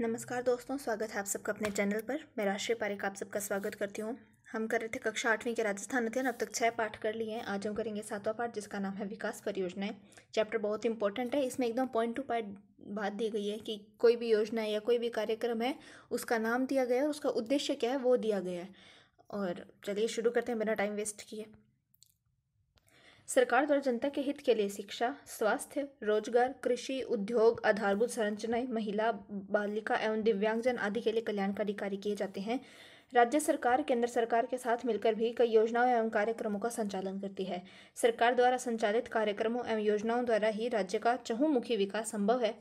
नमस्कार दोस्तों स्वागत है आप सबका अपने चैनल पर मैं राष्ट्रीय पारिक आप सबका स्वागत करती हूँ हम कर रहे थे कक्षा आठवीं के राजस्थान अध्ययन अब तक छः पाठ कर लिए हैं आज हम करेंगे सातवां पाठ जिसका नाम है विकास परियोजनाएं चैप्टर बहुत इंपॉर्टेंट है इसमें एकदम पॉइंट टू पॉइंट बात दी गई है कि कोई भी योजना या कोई भी कार्यक्रम है उसका नाम दिया गया है उसका उद्देश्य क्या है वो दिया गया है और चलिए शुरू करते हैं बिना टाइम वेस्ट किए सरकार द्वारा जनता के हित के लिए शिक्षा स्वास्थ्य रोजगार कृषि उद्योग आधारभूत संरचनाएं महिला बालिका एवं दिव्यांगजन आदि के लिए कल्याणकारी कार्य किए जाते हैं राज्य सरकार केंद्र सरकार के साथ मिलकर भी कई योजनाओं एवं कार्यक्रमों का संचालन करती है सरकार द्वारा संचालित कार्यक्रमों एवं योजनाओं द्वारा ही राज्य का चहुमुखी विकास संभव है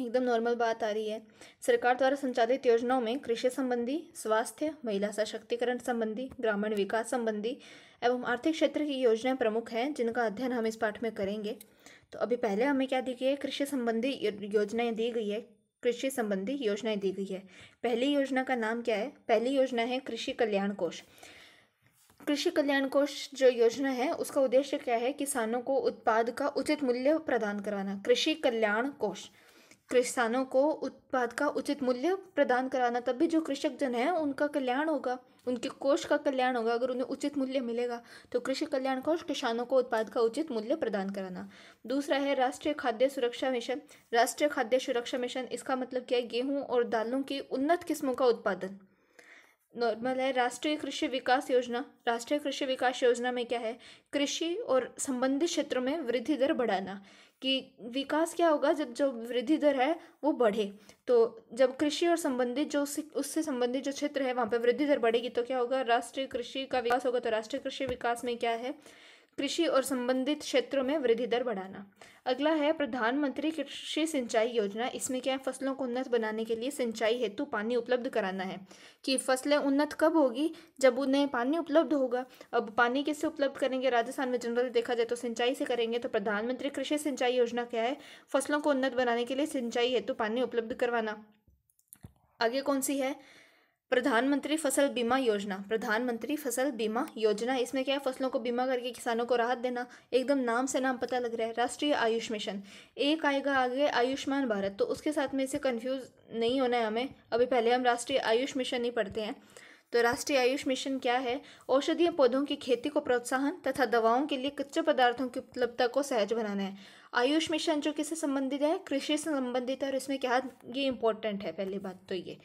एकदम नॉर्मल बात आ रही है सरकार द्वारा संचालित योजनाओं में कृषि संबंधी स्वास्थ्य महिला सशक्तिकरण संबंधी ग्रामीण विकास संबंधी एवं आर्थिक क्षेत्र की योजनाएं प्रमुख हैं जिनका अध्ययन हम इस पाठ में करेंगे तो अभी पहले हमें क्या दी गई है कृषि संबंधी योजनाएं दी गई है कृषि संबंधी योजनाएं दी गई है पहली योजना का नाम क्या है पहली योजना है कृषि कल्याण कोष कृषि कल्याण कोष जो योजना है उसका उद्देश्य क्या है किसानों को उत्पाद का उचित मूल्य प्रदान करवाना कृषि कल्याण कोष किसानों को उत्पाद का उचित मूल्य प्रदान कराना तभी जो कृषक जन है उनका कल्याण होगा उनके कोष का कल्याण होगा अगर उन्हें उचित मूल्य मिलेगा तो कृषि कल्याण कोष किसानों को उत्पाद का उचित मूल्य प्रदान कराना दूसरा है राष्ट्रीय खाद्य सुरक्षा मिशन राष्ट्रीय खाद्य सुरक्षा मिशन इसका मतलब क्या है गेहूँ और दालों की उन्नत किस्मों का उत्पादन नॉर्मल है राष्ट्रीय कृषि विकास योजना राष्ट्रीय कृषि विकास योजना में क्या है कृषि और संबंधित क्षेत्रों में वृद्धि दर बढ़ाना कि विकास क्या होगा जब जो वृद्धि दर है वो बढ़े तो जब कृषि और संबंधित जो उससे संबंधित जो क्षेत्र है वहाँ पर वृद्धि दर बढ़ेगी तो क्या होगा राष्ट्रीय कृषि का विकास होगा तो राष्ट्रीय कृषि विकास में क्या है कृषि और संबंधित क्षेत्रों में वृद्धि दर बढ़ाना अगला है प्रधानमंत्री कृषि सिंचाई योजना इसमें क्या है फसलों को उन्नत बनाने के लिए सिंचाई हेतु पानी उपलब्ध कराना है कि फसलें उन्नत कब होगी जब उन्हें पानी उपलब्ध होगा अब पानी किससे उपलब्ध करेंगे राजस्थान में जनरल देखा जाए तो सिंचाई से करेंगे तो प्रधानमंत्री कृषि सिंचाई योजना क्या है फसलों को उन्नत बनाने के लिए सिंचाई हेतु पानी उपलब्ध करवाना आगे कौन सी है प्रधानमंत्री फसल बीमा योजना प्रधानमंत्री फसल बीमा योजना इसमें क्या है फसलों को बीमा करके किसानों को राहत देना एकदम नाम से नाम पता लग रहा है राष्ट्रीय आयुष मिशन एक आएगा आगे आयुष्मान भारत तो उसके साथ में इसे कन्फ्यूज़ नहीं होना है हमें अभी पहले हम राष्ट्रीय आयुष मिशन ही पढ़ते हैं तो राष्ट्रीय आयुष मिशन क्या है औषधीय पौधों की खेती को प्रोत्साहन तथा दवाओं के लिए कच्चे पदार्थों की उपलब्धता को सहज बनाना है आयुष मिशन जो किससे संबंधित है कृषि से संबंधित है और इसमें क्या ये इंपॉर्टेंट है पहली बात तो ये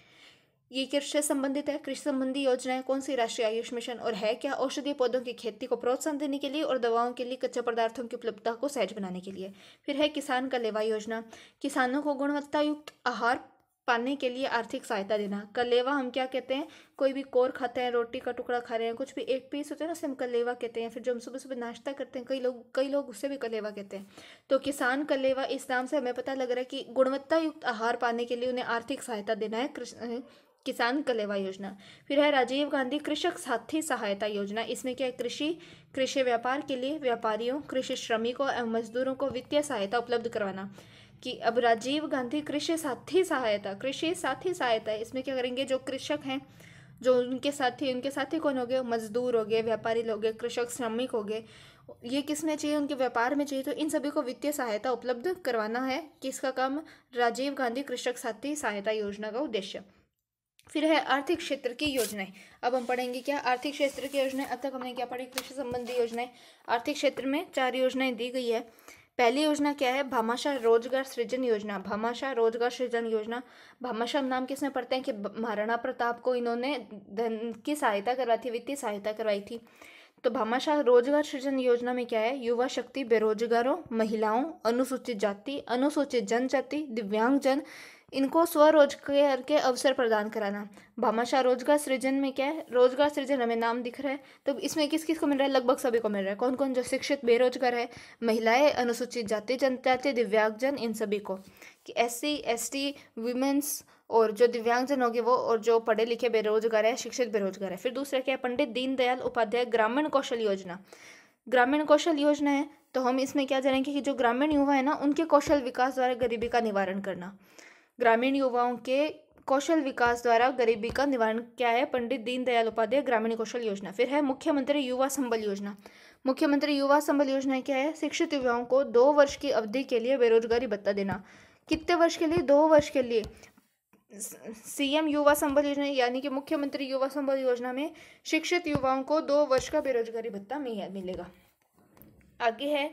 ये कृषि संबंधित है कृषि संबंधी योजनाएं कौन सी राष्ट्रीय आयुष मिशन और है क्या औषधीय पौधों की खेती को प्रोत्साहन देने के लिए और दवाओं के लिए कच्चे पदार्थों की उपलब्धता को सहज बनाने के लिए फिर है किसान कलेवा योजना किसानों को गुणवत्तायुक्त आहार पाने के लिए आर्थिक सहायता देना कलेवा हम क्या कहते हैं कोई भी कोर खाते हैं रोटी का टुकड़ा खा रहे हैं कुछ भी एक पीस होता है ना उसे हम कलेवा कहते हैं फिर जो हम सुबह सुबह नाश्ता करते हैं कई लोग कई लोग उससे भी कलेवा कहते हैं तो किसान कलेवा इस नाम से हमें पता लग रहा है कि गुणवत्ता युक्त आहार पाने के लिए उन्हें आर्थिक सहायता देना है किसान कलेवा योजना फिर है राजीव गांधी कृषक साथी सहायता योजना इसमें क्या है कृषि कृषि व्यापार के लिए व्यापारियों कृषि श्रमिकों एवं मजदूरों को वित्तीय सहायता उपलब्ध करवाना कि अब राजीव गांधी कृषि साथी सहायता कृषि साथी सहायता इसमें क्या करेंगे जो कृषक हैं जो उनके साथी उनके साथी कौन हो गए मजदूर हो गए व्यापारी लोग कृषक श्रमिक हो गए ये किस में चाहिए उनके व्यापार में चाहिए तो इन सभी को वित्तीय सहायता उपलब्ध करवाना है कि इसका काम राजीव गांधी कृषक साथी सहायता योजना का उद्देश्य फिर है आर्थिक क्षेत्र की योजनाएं अब हम पढ़ेंगे क्या आर्थिक क्षेत्र की योजनाएं अब तक हमने क्या पढ़ी कृषि संबंधी योजनाएं आर्थिक क्षेत्र में चार योजनाएं दी गई है पहली योजना क्या है भामाशाह रोजगार सृजन योजना भामाशाह रोजगार सृजन योजना भामाशाह नाम में पढ़ते हैं कि महाराणा प्रताप को इन्होंने धन की सहायता करवाई थी वित्तीय सहायता करवाई थी तो भामाशाह रोजगार सृजन योजना में क्या है युवा शक्ति बेरोजगारों महिलाओं अनुसूचित जाति अनुसूचित जनजाति दिव्यांगजन इनको स्वरोजगार के अवसर प्रदान कराना भामाशाह रोजगार सृजन में क्या है रोजगार सृजन हमें नाम दिख रहा है तो इसमें किस किस को मिल रहा है लगभग सभी को मिल रहा है कौन कौन जो शिक्षित बेरोजगार है महिलाएं अनुसूचित जाति जनजाति दिव्यांगजन इन सभी को कि S C S T women's और जो दिव्यांगजन होगी वो और जो पढ़े लिखे बेरोजगार है शिक्षित बेरोजगार है फिर दूसरा क्या है पंडित दीनदयाल उपाध्याय ग्रामीण कौशल योजना ग्रामीण कौशल योजना है तो हम इसमें क्या जानेंगे कि जो ग्रामीण युवा है ना उनके कौशल विकास द्वारा गरीबी का निवारण करना ग्रामीण युवाओं के कौशल विकास द्वारा गरीबी का निवारण क्या है पंडित दीनदयाल उपाध्याय ग्रामीण कौशल योजना फिर है मुख्यमंत्री युवा संबल योजना मुख्यमंत्री युवा संबल योजना क्या है शिक्षित युवाओं को दो वर्ष की अवधि के लिए बेरोजगारी भत्ता देना कितने वर्ष के लिए दो वर्ष के लिए सीएम युवा संबल योजना यानी कि मुख्यमंत्री युवा संबल योजना में शिक्षित युवाओं को दो वर्ष का बेरोजगारी भत्ता मिलेगा आगे है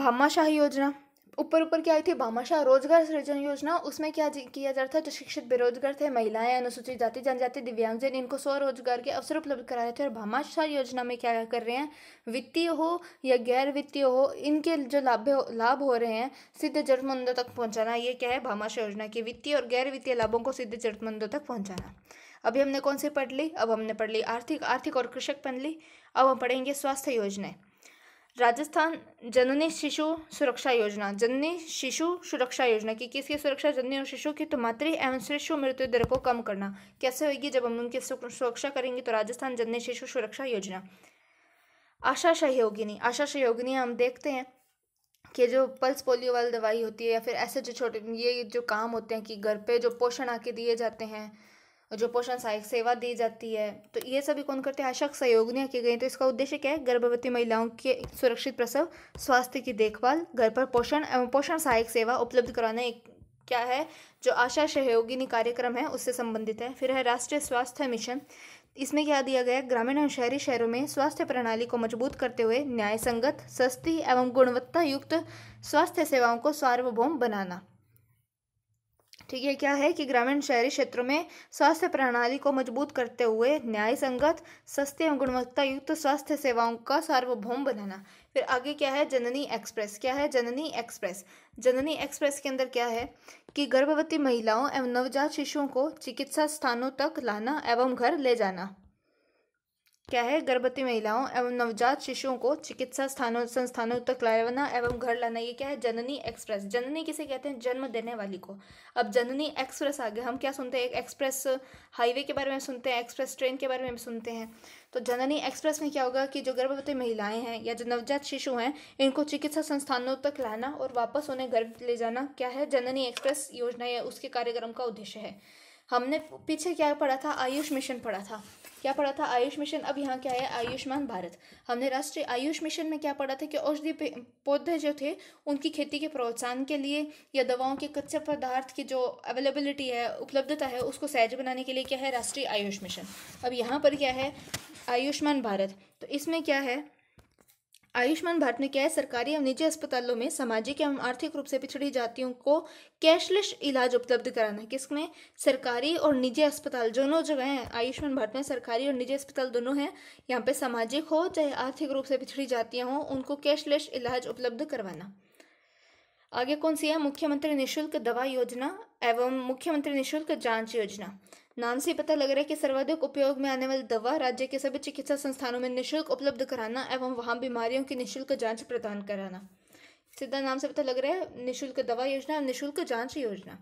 भामाशाही योजना ऊपर ऊपर क्या आई थी भामाशाह रोजगार सृजन योजना उसमें क्या किया जा रहा था जो शिक्षित बेरोजगार थे महिलाएं अनुसूचित जाति जनजाति दिव्यांगजन इनको स्वरोजगार के अवसर उपलब्ध करा रहे थे और भामाशाह योजना में क्या कर रहे हैं वित्तीय हो या गैर वित्तीय हो इनके जो लाभ लाभ हो रहे हैं सिद्ध जरूरतमंदों तक पहुँचाना ये क्या है भामाशाह योजना की वित्तीय और गैर वित्तीय लाभों को सिद्ध जरूरतमंदों तक पहुँचाना अभी हमने कौन सी पढ़ ली अब हमने पढ़ ली आर्थिक आर्थिक और कृषक पढ़ ली अब हम पढ़ेंगे स्वास्थ्य योजनाएं राजस्थान जननी शिशु सुरक्षा योजना जननी शिशु सुरक्षा योजना की किसकी सुरक्षा जननी और शिशु की तो मातृ एवं शिशु मृत्यु दर को कम करना कैसे होगी जब हम उनकी सुरक्षा करेंगे तो राजस्थान जननी शिशु सुरक्षा योजना आशा सहयोगिनी आशा सहयोगिनी हम देखते हैं कि जो पल्स पोलियो वाली दवाई होती है या फिर ऐसे जो छोटे ये जो काम होते हैं कि घर पे जो पोषण आके दिए जाते हैं जो पोषण सहायक सेवा दी जाती है तो ये सभी कौन करते हैं आशा सहयोगियाँ की गई तो इसका उद्देश्य क्या है गर्भवती महिलाओं के सुरक्षित प्रसव स्वास्थ्य की देखभाल घर पर पोषण एवं पोषण सहायक सेवा उपलब्ध कराने क्या है जो आशा सहयोगिनी कार्यक्रम है उससे संबंधित है फिर है राष्ट्रीय स्वास्थ्य मिशन इसमें क्या दिया गया है ग्रामीण एवं शहरी शहरों में स्वास्थ्य प्रणाली को मजबूत करते हुए न्याय संगत सस्ती एवं गुणवत्ता युक्त स्वास्थ्य सेवाओं को सार्वभौम बनाना ठीक है क्या है कि ग्रामीण शहरी क्षेत्रों में स्वास्थ्य प्रणाली को मजबूत करते हुए न्याय संगत सस्ते एवं गुणवत्ता युक्त स्वास्थ्य सेवाओं का सार्वभौम बनाना फिर आगे क्या है जननी एक्सप्रेस क्या है जननी एक्सप्रेस जननी एक्सप्रेस के अंदर क्या है कि गर्भवती महिलाओं एवं नवजात शिशुओं को चिकित्सा स्थानों तक लाना एवं घर ले जाना क्या है गर्भवती महिलाओं एवं नवजात शिशुओं को चिकित्सा स्थानों संस्थानों तक लाना एवं घर लाना ये क्या है जननी एक्सप्रेस जननी किसे कहते हैं जन्म देने वाली को अब जननी एक्सप्रेस आगे हम क्या सुनते हैं एक एक्सप्रेस हाईवे के बारे में सुनते हैं एक्सप्रेस ट्रेन के बारे में सुनते हैं तो जननी एक्सप्रेस में क्या होगा कि जो गर्भवती महिलाएं हैं या जो नवजात शिशु हैं इनको चिकित्सा संस्थानों तक लाना और वापस उन्हें घर ले जाना क्या है जननी एक्सप्रेस योजना या उसके कार्यक्रम का उद्देश्य है हमने पीछे क्या पढ़ा था आयुष मिशन पढ़ा था क्या पढ़ा था आयुष मिशन अब यहाँ क्या है आयुष्मान भारत हमने राष्ट्रीय आयुष मिशन में क्या पढ़ा था कि औषधि पौधे जो थे उनकी खेती के प्रोत्साहन के लिए या दवाओं के कच्चे पदार्थ की जो अवेलेबिलिटी है उपलब्धता है उसको सहज बनाने के लिए क्या है राष्ट्रीय आयुष मिशन अब यहाँ पर क्या है आयुष्मान भारत तो इसमें क्या है आयुष्मान भारत में क्या है सरकारी एवं निजी अस्पतालों में सामाजिक एवं आर्थिक रूप से पिछड़ी जातियों को कैशलेस इलाज उपलब्ध कराना किसमें सरकारी और निजी अस्पताल दोनों जगह हैं आयुष्मान भारत में सरकारी और निजी अस्पताल दोनों हैं यहाँ पे सामाजिक हो चाहे आर्थिक रूप से पिछड़ी जातियाँ हों उनको कैशलेस इलाज उपलब्ध करवाना आगे कौन सी है मुख्यमंत्री निःशुल्क दवा योजना एवं मुख्यमंत्री निःशुल्क जांच योजना नाम से पता लग रहा है कि सर्वाधिक उपयोग में आने वाली दवा राज्य के सभी चिकित्सा संस्थानों में निःशुल्क उपलब्ध कराना एवं वहाँ बीमारियों की निःशुल्क जांच प्रदान कराना सीधा नाम से पता लग रहा है निःशुल्क दवा योजना और निःशुल्क जांच योजना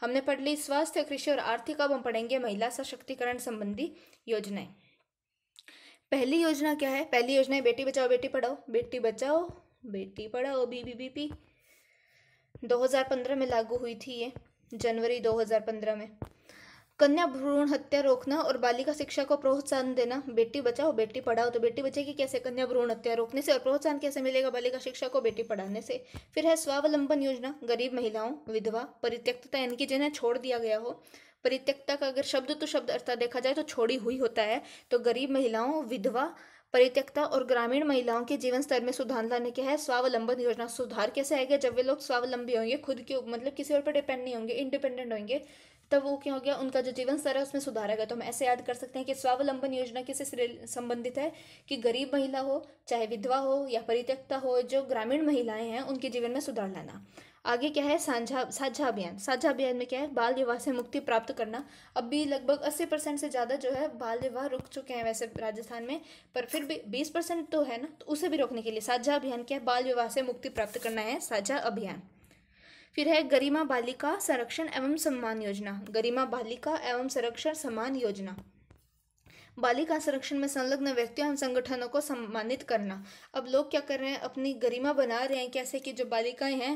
हमने पढ़ ली स्वास्थ्य कृषि और आर्थिक अब हम पढ़ेंगे महिला सशक्तिकरण संबंधी योजनाएं पहली योजना क्या है पहली योजना है बेटी बचाओ बेटी पढ़ाओ बेटी बचाओ बेटी पढ़ाओ बीबीबीपी पंद्रह में लागू हुई थी ये जनवरी 2015 में कन्या भ्रूण हत्या रोकना और बालिका शिक्षा को प्रोत्साहन देना बेटी बचाओ बेटी पढ़ाओ तो बेटी बचेगी कैसे कन्या भ्रूण हत्या रोकने से और प्रोत्साहन कैसे मिलेगा बालिका शिक्षा को बेटी पढ़ाने से फिर है स्वावलंबन योजना गरीब महिलाओं विधवा परित्यक्तता यानी कि जिन्हें छोड़ दिया गया हो परित्यक्ता का अगर शब्द तो शब्द अर्थात देखा जाए तो छोड़ी हुई होता है तो गरीब महिलाओं विधवा परित्यक्ता और ग्रामीण महिलाओं के जीवन स्तर में सुधार लाने के है स्वावलंबन योजना सुधार कैसे आएगा जब वे लोग स्वावलंबी होंगे खुद के मतलब किसी और पर डिपेंड नहीं होंगे इंडिपेंडेंट होंगे तब तो वो क्या हो गया उनका जो जीवन स्तर है उसमें सुधार आएगा तो हम ऐसे याद कर सकते हैं कि स्वावलंबन योजना किसे संबंधित है कि गरीब महिला हो चाहे विधवा हो या परित्यक्ता हो जो ग्रामीण महिलाएं हैं उनके जीवन में सुधार लाना आगे क्या है साझा साझा अभियान साझा अभियान में क्या है बाल विवाह से मुक्ति प्राप्त करना अब भी लगभग अस्सी परसेंट से ज़्यादा जो है बाल विवाह रुक चुके हैं वैसे राजस्थान में पर फिर भी बीस परसेंट तो है ना तो उसे भी रोकने के लिए साझा अभियान क्या है बाल विवाह से मुक्ति प्राप्त करना है साझा अभियान फिर है गरिमा बालिका संरक्षण एवं सम्मान योजना गरिमा बालिका एवं संरक्षण सम्मान योजना बालिका संरक्षण में संलग्न व्यक्तियों एवं संगठनों को सम्मानित करना अब लोग क्या कर रहे हैं अपनी गरिमा बना रहे हैं कैसे कि जो बालिकाएं हैं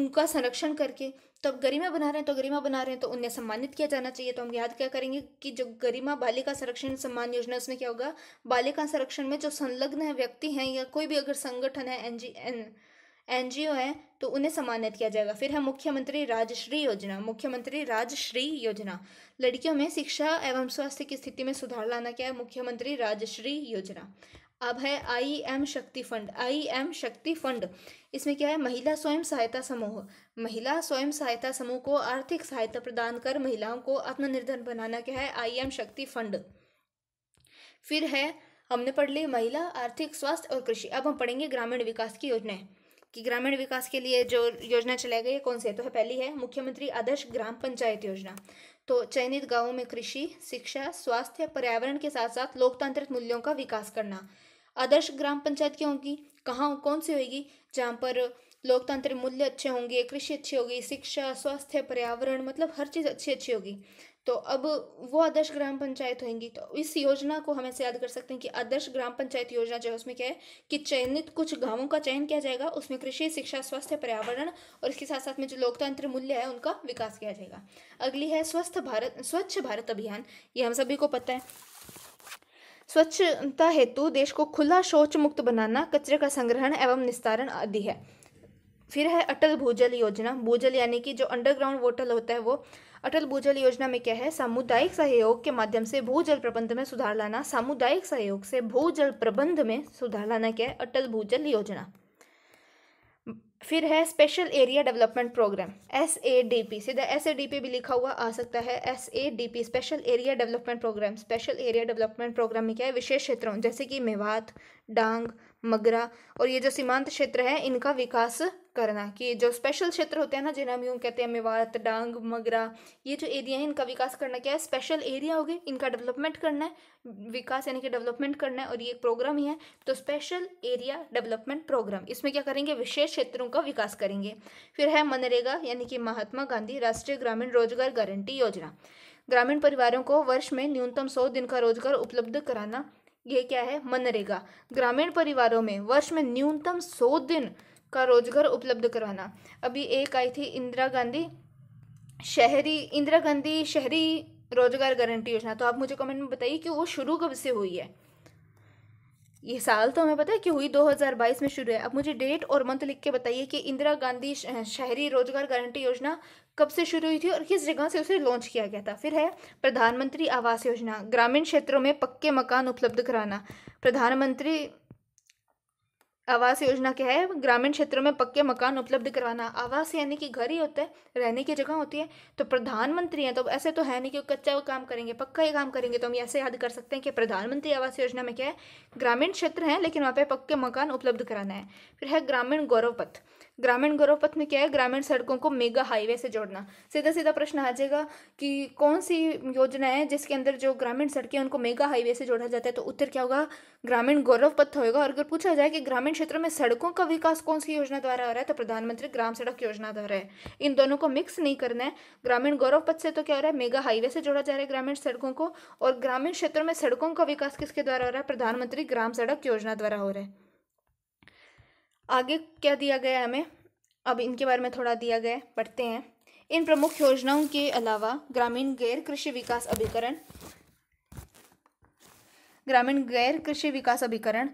उनका संरक्षण करके तो अब गरिमा बना रहे हैं तो गरिमा बना रहे हैं तो उन्हें सम्मानित किया जाना चाहिए तो हम याद क्या करेंगे कि जो गरिमा बालिका संरक्षण सम्मान योजना उसमें क्या होगा बालिका संरक्षण में जो संलग्न व्यक्ति हैं या कोई भी अगर संगठन है N G N N G O हैं तो उन्हें सम्मानित किया जाएगा फिर है मुख्यमंत्री राजश्री योजना मुख्यमंत्री राजश्री योजना लड़कियों में शिक्षा एवं स्वास्थ्य की स्थिति में सुधार लाना क्या है मुख्यमंत्री राजश्री योजना अब है I M Shakti fund I M Shakti fund इसमें क्या है महिला स्वयं सहायता समूह महिला स्वयं सहायता समूह को आर्थिक सहायता प्रदान कर महिलाओं को आत्मनिर्भर बनाना क्या है आई एम शक्ति फंड फिर है हमने पढ़ ली महिला आर्थिक स्वास्थ्य और कृषि अब हम पढ़ेंगे ग्रामीण विकास की योजनाएं कि ग्रामीण विकास के लिए जो योजना चलाई गई है कौन सी है तो है पहली है मुख्यमंत्री आदर्श ग्राम पंचायत योजना तो चयनित गांवों में कृषि शिक्षा स्वास्थ्य पर्यावरण के साथ साथ लोकतांत्रिक मूल्यों का विकास करना आदर्श ग्राम पंचायत क्यों होगी कहाँ कौन सी होगी जहाँ पर लोकतांत्रिक मूल्य अच्छे होंगे कृषि अच्छी होगी शिक्षा स्वास्थ्य पर्यावरण मतलब हर चीज़ अच्छी अच्छी होगी तो अब वो आदर्श ग्राम पंचायत होंगी तो इस योजना को हम ऐसे याद कर सकते हैं कि आदर्श ग्राम पंचायत योजना जो है उसमें क्या है कि चयनित कुछ गांवों का चयन किया जाएगा उसमें कृषि शिक्षा स्वास्थ्य पर्यावरण और इसके साथ साथ में जो लोकतंत्र मूल्य है उनका विकास किया जाएगा अगली है स्वस्थ भारत स्वच्छ भारत अभियान ये हम सभी को पता है स्वच्छता हेतु देश को खुला शौच मुक्त बनाना कचरे का संग्रहण एवं निस्तारण आदि है फिर है अटल भूजल योजना भूजल यानी कि जो अंडरग्राउंड वाटर होता है वो अटल भूजल योजना में क्या है सामुदायिक सहयोग के माध्यम से भूजल प्रबंध में सुधार लाना सामुदायिक सहयोग से भूजल प्रबंध में सुधार लाना क्या है अटल भूजल योजना फिर है special area development programme S A D P सीधा एस ए डी पी भी लिखा हुआ आ सकता है S A D P special area development programme special area development programme में क्या है विशेष क्षेत्रों जैसे कि मेवात डांग मगरा और ये जो सीमांत क्षेत्र है इनका विकास करना कि जो स्पेशल क्षेत्र होते हैं ना जिन्हें हम यूँ कहते हैं मेवात डांग मगरा ये जो एरिया है इनका विकास करना क्या है स्पेशल एरिया हो गए इनका डेवलपमेंट करना है विकास यानी कि डेवलपमेंट करना है और ये एक प्रोग्राम ही है तो स्पेशल एरिया डेवलपमेंट प्रोग्राम इसमें क्या करेंगे विशेष क्षेत्रों का विकास करेंगे फिर है मनरेगा यानी कि महात्मा गांधी राष्ट्रीय ग्रामीण रोजगार गारंटी योजना ग्रामीण परिवारों को वर्ष में न्यूनतम सौ दिन का रोजगार उपलब्ध कराना ये क्या है मनरेगा ग्रामीण परिवारों में वर्ष में न्यूनतम सौ दिन का रोजगार उपलब्ध करवाना अभी एक आई थी इंदिरा गांधी शहरी इंदिरा गांधी शहरी रोजगार गारंटी योजना तो आप मुझे कमेंट में बताइए कि वो शुरू कब से हुई है ये साल तो हमें पता है कि हुई 2022 में शुरू है अब मुझे डेट और मंथ लिख के बताइए कि इंदिरा गांधी शहरी रोजगार गारंटी योजना कब से शुरू हुई थी और किस जगह से उसे लॉन्च किया गया था फिर है प्रधानमंत्री आवास योजना ग्रामीण क्षेत्रों में पक्के मकान उपलब्ध कराना प्रधानमंत्री आवास योजना क्या है ग्रामीण क्षेत्रों में पक्के मकान उपलब्ध करवाना आवास यानी कि घर ही होता है रहने की जगह होती है तो प्रधानमंत्री हैं तो ऐसे तो है नहीं कि कच्चा काम करेंगे पक्का ही काम करेंगे तो हम ऐसे याद कर सकते हैं कि प्रधानमंत्री आवास योजना में क्या है ग्रामीण क्षेत्र हैं लेकिन वहाँ पे पक्के मकान उपलब्ध कराना है फिर है ग्रामीण गौरव पथ ग्रामीण गौरव पथ में क्या है ग्रामीण सड़कों को मेगा हाईवे से जोड़ना सीधा सीधा प्रश्न आ जाएगा कि कौन सी योजना है जिसके अंदर जो ग्रामीण सड़कें उनको मेगा हाईवे से जोड़ा जाता है तो उत्तर क्या होगा ग्रामीण गौरव पथ होगा और अगर पूछा जाए कि ग्रामीण क्षेत्र में सड़कों का विकास कौन सी योजना द्वारा हो रहा है तो प्रधानमंत्री ग्राम सड़क योजना द्वारा है इन दोनों को मिक्स नहीं करना है ग्रामीण गौरव पथ से तो क्या हो रहा है मेगा हाईवे से जोड़ा जा रहा है ग्रामीण सड़कों को और ग्रामीण क्षेत्रों में सड़कों का विकास किसके द्वारा हो रहा है प्रधानमंत्री ग्राम सड़क योजना द्वारा हो रहा है आगे क्या दिया गया हमें अब इनके बारे में थोड़ा दिया गया पढ़ते हैं इन प्रमुख योजनाओं के अलावा ग्रामीण गैर कृषि विकास अभिकरण ग्रामीण गैर कृषि विकास अभिकरण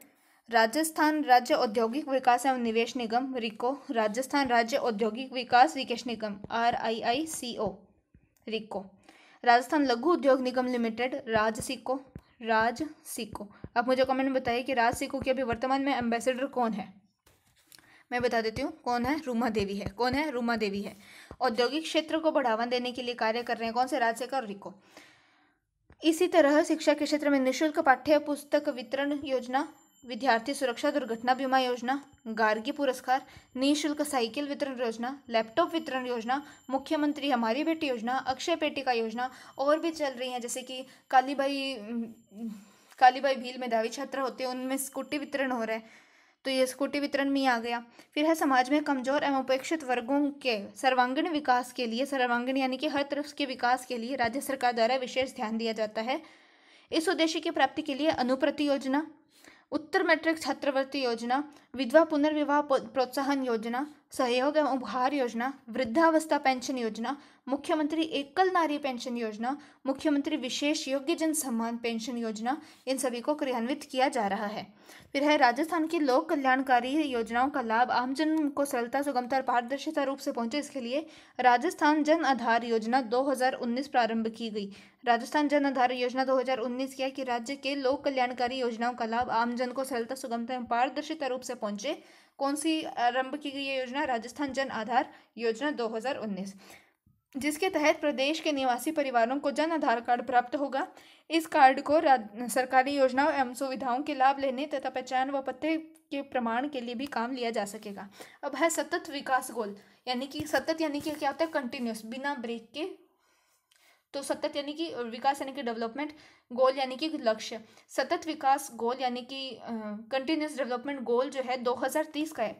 राजस्थान राज्य औद्योगिक विकास एवं निवेश निगम रिको राजस्थान राज्य औद्योगिक विकास विकेश निगम R I I C O RIICO Rajasthan लघु उद्योग निगम लिमिटेड राज सिको राज सिको आप मुझे कमेंट में बताइए कि राज सिको के अभी वर्तमान में एम्बेसडर कौन है मैं बता देती हूँ कौन है रूमा देवी है कौन है रूमा देवी है औद्योगिक क्षेत्र को बढ़ावा देने के लिए कार्य कर रहे हैं कौन से राज्य का रिको इसी तरह शिक्षा के क्षेत्र में निःशुल्क पाठ्य पुस्तक वितरण योजना विद्यार्थी सुरक्षा दुर्घटना बीमा योजना गार्गी पुरस्कार निःशुल्क साइकिल वितरण योजना लैपटॉप वितरण योजना मुख्यमंत्री हमारी बेटी योजना अक्षय पेटिका योजना और भी चल रही हैं जैसे कि कालीबाई कालीबाई भील मेधावी छात्र होते हैं उनमें स्कूटी वितरण हो रहा है तो ये स्कूटी वितरण में आ गया फिर है समाज में कमजोर एवं उपेक्षित वर्गों के सर्वांगीण विकास के लिए सर्वांगीण यानी कि हर तरफ के विकास के लिए राज्य सरकार द्वारा विशेष ध्यान दिया जाता है इस उद्देश्य की प्राप्ति के लिए अनुप्रति योजना उत्तर मैट्रिक छात्रवृत्ति योजना विधवा पुनर्विवाह प्रोत्साहन योजना सहयोग एवं उपहार योजना वृद्धावस्था पेंशन योजना मुख्यमंत्री एकल नारी पेंशन योजना मुख्यमंत्री विशेष योग्य जन सम्मान पेंशन योजना इन सभी को क्रियान्वित किया जा रहा है फिर है राजस्थान की लोक कल्याणकारी योजनाओं का लाभ आमजन को सरलता सुगमता और पारदर्शिता रूप से पहुंचे इसके लिए राजस्थान जन आधार योजना 2019 प्रारंभ की गई राजस्थान जन आधार योजना 2019 क्या कि राज्य के लोक कल्याणकारी योजनाओं का लाभ आमजन को सरलता सुगमता एवं पारदर्शिता रूप से पहुंचे पहुंचे कौन सी आरंभ की गई योजना राजस्थान जन आधार योजना 2019 जिसके तहत प्रदेश के निवासी परिवारों को जन आधार कार्ड प्राप्त होगा इस कार्ड को सरकारी योजनाओं एवं सुविधाओं के लाभ लेने तथा पहचान व पते के प्रमाण के लिए भी काम लिया जा सकेगा अब है सतत विकास गोल यानी कि सतत यानी कि क्या होता है कंटिन्यूस बिना ब्रेक के तो सतत यानी कि विकास यानी कि डेवलपमेंट गोल यानी कि लक्ष्य सतत विकास गोल यानी कि कंटिन्यूस डेवलपमेंट गोल जो है 2030 का है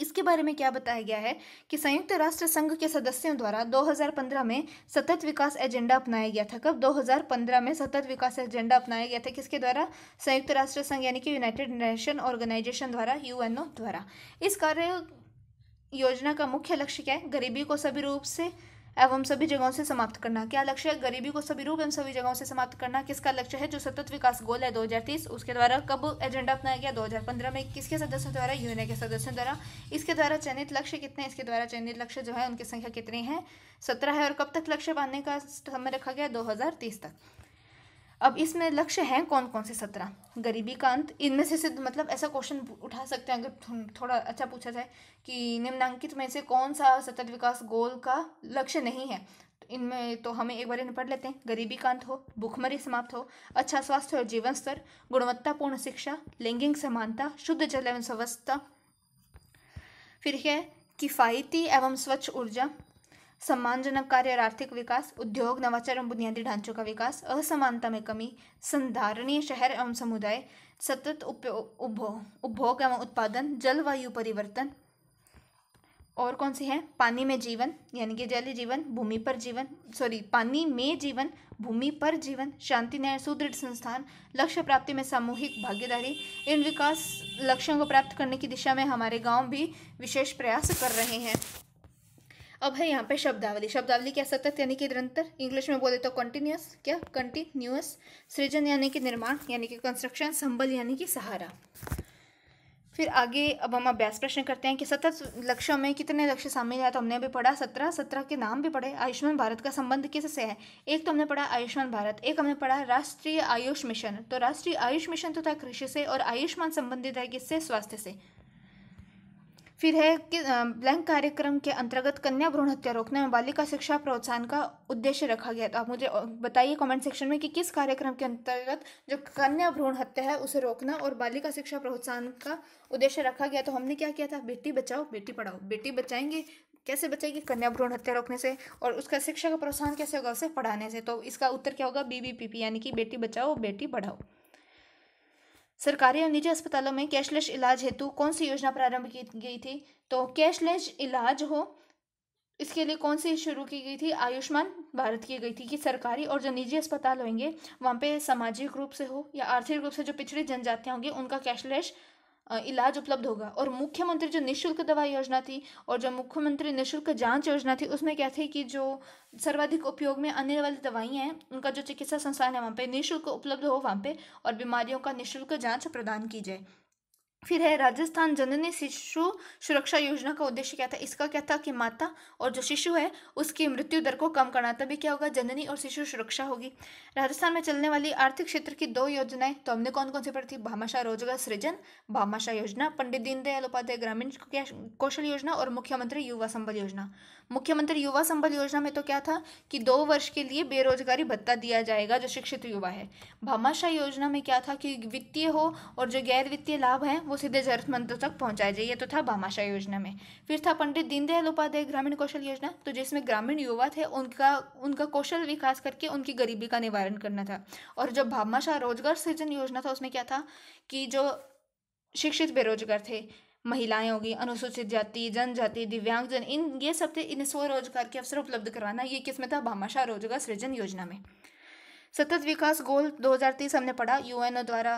इसके बारे में क्या बताया गया है कि संयुक्त राष्ट्र संघ के सदस्यों द्वारा 2015 में सतत विकास एजेंडा अपनाया गया था कब 2015 में सतत विकास एजेंडा अपनाया गया था किसके द्वारा संयुक्त राष्ट्र संघ यानी कि यूनाइटेड नेशन ऑर्गेनाइजेशन द्वारा यूएनओ द्वारा इस कार्य योजना का मुख्य लक्ष्य क्या है गरीबी को सभी रूप से एवं सभी जगहों से समाप्त करना क्या लक्ष्य है गरीबी को सभी रूप एवं सभी जगहों से समाप्त करना किसका लक्ष्य है जो सतत विकास गोल है दो उसके द्वारा कब एजेंडा अपनाया गया दो में किसके सदस्यों द्वारा यूएनए के सदस्यों द्वारा इसके द्वारा चयनित लक्ष्य कितने इसके द्वारा चयनित लक्ष्य जो है उनकी संख्या कितनी है सत्रह है और कब तक लक्ष्य बांधने का समय रखा गया दो तक अब इसमें लक्ष्य हैं कौन कौन से सत्रह गरीबी का अंत इनमें से सिद्ध मतलब ऐसा क्वेश्चन उठा सकते हैं अगर थोड़ा अच्छा पूछा जाए कि निम्नांकित में से कौन सा सतत विकास गोल का लक्ष्य नहीं है तो इनमें तो हमें एक बार इन्हें पढ़ लेते हैं गरीबी का अंत हो भूखमरी समाप्त हो अच्छा स्वास्थ्य और जीवन स्तर गुणवत्तापूर्ण शिक्षा लैंगिक समानता शुद्ध जल एवं स्वस्थता फिर है किफ़ायती एवं स्वच्छ ऊर्जा सम्मानजनक कार्य और आर्थिक विकास उद्योग नवाचार एवं बुनियादी ढांचों का विकास असमानता में कमी संधारणीय शहर एवं समुदाय सतत उपभोग एवं उत्पादन जलवायु परिवर्तन और कौन सी है पानी में जीवन यानी कि जल जीवन भूमि पर जीवन सॉरी पानी में जीवन भूमि पर जीवन शांति न्याय सुदृढ़ संस्थान लक्ष्य प्राप्ति में सामूहिक भागीदारी इन विकास लक्ष्यों को प्राप्त करने की दिशा में हमारे गांव भी विशेष प्रयास कर रहे हैं अब है यहाँ पे शब्दावली शब्दावली क्या सतत यानी कि निरंतर इंग्लिश में बोले तो कंटिन्यूस क्या कंटिन्यूस सृजन यानी कि निर्माण यानी कि कंस्ट्रक्शन संबल यानी कि सहारा फिर आगे अब हम अभ्यास प्रश्न करते हैं कि सतत लक्ष्यों में कितने लक्ष्य शामिल है तो हमने भी पढ़ा सत्रह सत्रह के नाम भी पढ़े आयुष्मान भारत का संबंध किस से है एक तो हमने पढ़ा आयुष्मान भारत एक हमने पढ़ा राष्ट्रीय आयुष मिशन तो राष्ट्रीय आयुष मिशन तो था कृषि से और आयुष्मान संबंधित है किससे स्वास्थ्य से फिर है कि ब्लैंक कार्यक्रम के अंतर्गत कन्या भ्रूण हत्या रोकने में बालिका शिक्षा प्रोत्साहन का उद्देश्य रखा गया था आप मुझे बताइए कमेंट सेक्शन में कि किस कार्यक्रम के अंतर्गत जो कन्या भ्रूण हत्या है उसे रोकना और बालिका शिक्षा प्रोत्साहन का उद्देश्य रखा गया तो हमने क्या किया था बेटी बचाओ बेटी पढ़ाओ बेटी बचाएंगे कैसे बचेगी कन्या भ्रूण हत्या रोकने से और उसका शिक्षा का प्रोत्साहन कैसे होगा उसे पढ़ाने से तो इसका उत्तर क्या होगा बी यानी कि बेटी बचाओ बेटी पढ़ाओ सरकारी और निजी अस्पतालों में कैशलेस इलाज हेतु कौन सी योजना प्रारंभ की गई थी तो कैशलेस इलाज हो इसके लिए कौन सी शुरू की गई थी आयुष्मान भारत की गई थी कि सरकारी और जो निजी अस्पताल होंगे वहाँ पे सामाजिक रूप से हो या आर्थिक रूप से जो पिछड़ी जनजातियाँ होंगी उनका कैशलेस इलाज उपलब्ध होगा और मुख्यमंत्री जो निःशुल्क दवा योजना थी और जो मुख्यमंत्री निःशुल्क जांच योजना थी उसमें क्या थी कि जो सर्वाधिक उपयोग में आने वाली दवाइयाँ हैं उनका जो चिकित्सा संस्थान है वहाँ पर निःशुल्क उपलब्ध हो वहाँ पर और बीमारियों का निःशुल्क जाँच प्रदान की जाए फिर है राजस्थान जननी शिशु सुरक्षा योजना का उद्देश्य क्या था इसका क्या था कि माता और जो शिशु है उसकी मृत्यु दर को कम करना तभी क्या होगा जननी और शिशु सुरक्षा होगी राजस्थान में चलने वाली आर्थिक क्षेत्र की दो योजनाएं तो हमने कौन कौन सी पढ़ी थी भामाशाह रोजगार सृजन भामाशाह योजना पंडित दीनदयाल उपाध्याय ग्रामीण कौशल योजना और मुख्यमंत्री युवा संबल योजना मुख्यमंत्री युवा संबल योजना में तो क्या था कि दो वर्ष के लिए बेरोजगारी भत्ता दिया जाएगा जो शिक्षित युवा है भामाशाह योजना में क्या था कि वित्तीय हो और जो गैर वित्तीय लाभ है वो सीधे जरूरतमंदों तक पहुंचाया जाए ये तो था भामाशाह योजना में फिर था पंडित दीनदयाल उपाध्याय ग्रामीण कौशल योजना तो जिसमें ग्रामीण युवा थे उनका उनका कौशल विकास करके उनकी गरीबी का निवारण करना था और जो भामाशाह रोजगार सृजन योजना था उसमें क्या था कि जो शिक्षित बेरोजगार थे महिलाएं होगी अनुसूचित जाति जनजाति दिव्यांगजन इन ये सब थे इन्हें स्वरोजगार के अवसर उपलब्ध करवाना ये किसमें था भामाशाह रोजगार सृजन योजना में सतत विकास गोल 2030 हमने पढ़ा यूएनओ द्वारा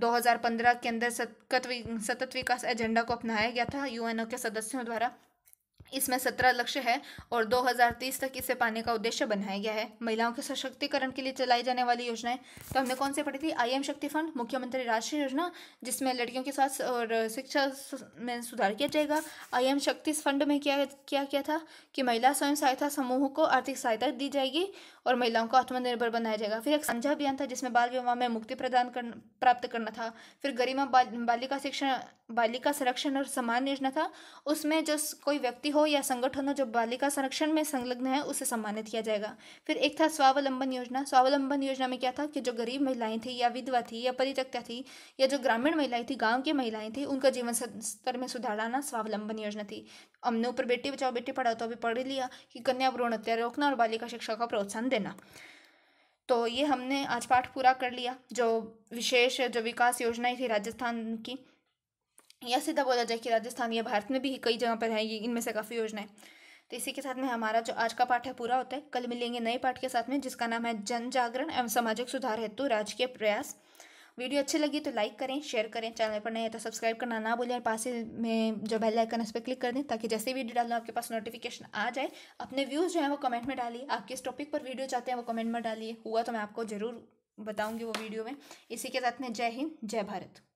2015 के अंदर सतत विकास एजेंडा को अपनाया गया था यूएनओ के सदस्यों द्वारा इसमें सत्रह लक्ष्य है और 2030 तक इसे पाने का उद्देश्य बनाया गया है महिलाओं के सशक्तिकरण के लिए चलाई जाने वाली योजनाएं तो हमने कौन से पढ़ी थी आई एम शक्ति फंड मुख्यमंत्री राष्ट्रीय योजना जिसमें लड़कियों के साथ और शिक्षा में सुधार किया जाएगा आई एम शक्ति फंड में क्या क्या किया था कि महिला स्वयं सहायता समूह को आर्थिक सहायता दी जाएगी और महिलाओं को आत्मनिर्भर बनाया जाएगा फिर एक साझा अभियान था जिसमें बाल विवाह में मुक्ति प्रदान कर प्राप्त करना था फिर गरिमा बालिका शिक्षण बालिका संरक्षण और सम्मान योजना था उसमें जो कोई व्यक्ति हो या संगठन हो जो बालिका संरक्षण में संलग्न है उसे सम्मानित किया जाएगा फिर एक था स्वावलंबन योजना स्वावलंबन योजना में क्या था कि जो गरीब महिलाएं थी या विधवा थी या परित्यक्ता थी या जो ग्रामीण महिलाएं थी गाँव की महिलाएं थी उनका जीवन स्तर में सुधार लाना स्वावलंबन योजना थी हमने ऊपर बेटी बचाओ बेटी पढ़ाओ तो अभी पढ़ लिया कि कन्या भ्रूण हत्या रोकना और बालिका शिक्षा का प्रोत्साहन देना तो ये हमने आज पाठ पूरा कर लिया जो विशेष जो विकास योजनाएं थी राजस्थान की या सीधा बोला जाए कि राजस्थान या भारत में भी कई जगह पर है ये इनमें से काफ़ी योजनाएं तो इसी के साथ में हमारा जो आज का पाठ है पूरा होता है कल मिलेंगे नए पाठ के साथ में जिसका नाम है जन जागरण एवं सामाजिक सुधार हेतु राजकीय प्रयास वीडियो अच्छी लगी तो लाइक करें शेयर करें चैनल पर नए तो सब्सक्राइब करना ना भूलें और पास में जो बेल आइकन उस पर क्लिक कर दें ताकि जैसे वीडियो डालना आपके पास नोटिफिकेशन आ जाए अपने व्यूज़ जो हैं वो कमेंट में डालिए आप किस टॉपिक पर वीडियो चाहते हैं वो कमेंट में डालिए हुआ तो मैं आपको ज़रूर बताऊँगी वो वीडियो में इसी के साथ में जय हिंद जय भारत